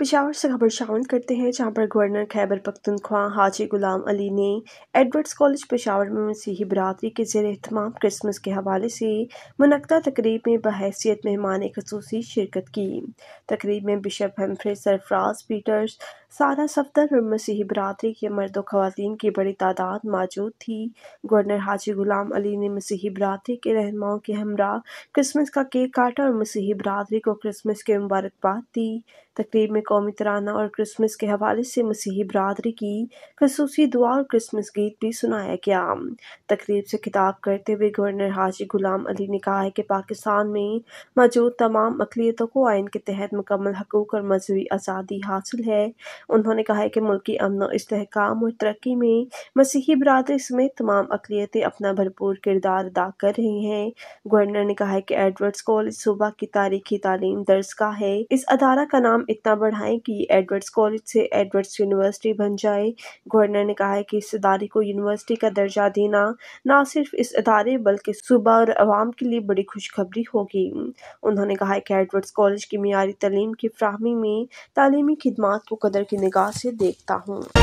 पेशावर से खबर शामिल करते हैं जहां पर गवर्नर खैबर पख्तनख्वा हाजी गुलाम अली ने एडवर्ड्स कॉलेज पेशावर में मसीही बरदरी के जेर अहतमाम क्रिसमस के हवाले से मनदा तकरीब में बहसीत मेहमान खसूसी शिरकत की तकरीब में बिशप हेम्फ्रे सरफराज पीटर्स सारा सफदर और मसीही बरदरी के मर्द व खातन की बड़ी तादाद मौजूद थी गवर्नर हाजी गुलाम अली ने मसीही बरदरी के रहनुमाओं के हमरा क्रिसमस का केक काटा और मसीही बरदरी को क्रिसमस की मुबारकबाद दी तकरीब में कौमी तराना और क्रिसमस के हवाले से मसीही बरदरी की खसूसी दुआ और क्रिसमस गीत भी सुनाया गया तकरीब से खिताब करते हुए गवर्नर हाजी गुलाम अली ने कहा है कि पाकिस्तान में मौजूद तमाम अकलीतों को आयन के तहत मुकम्मल हकूक और मजहबी आज़ादी हासिल है उन्होंने कहा है कि मुल्क की अमन इसकाम और तरक्की में मसीही बरदरी समेत तमाम अकलीतें अपना भरपूर किरदार अदा कर रही हैं गवर्नर ने कहा है कि एडवर्ड्स कॉलेज सुबह की तारीखी तालीम दर्ज का है इस अदारा का नाम इतना बढ़ाएं कि एडवर्ड्स कॉलेज से एडवर्ड्स यूनिवर्सिटी बन जाए गवर्नर ने कहा है कि इस अदारे को यूनिवर्सिटी का दर्जा देना न सिर्फ इस अदारे बल्कि सूबा और आवाम के लिए बड़ी खुशखबरी होगी उन्होंने कहा है कि एडवर्ड्स कॉलेज की मीरी तलीम की फ्राहमी में तालीमी खदमात को कदर की निगाह से देखता हूँ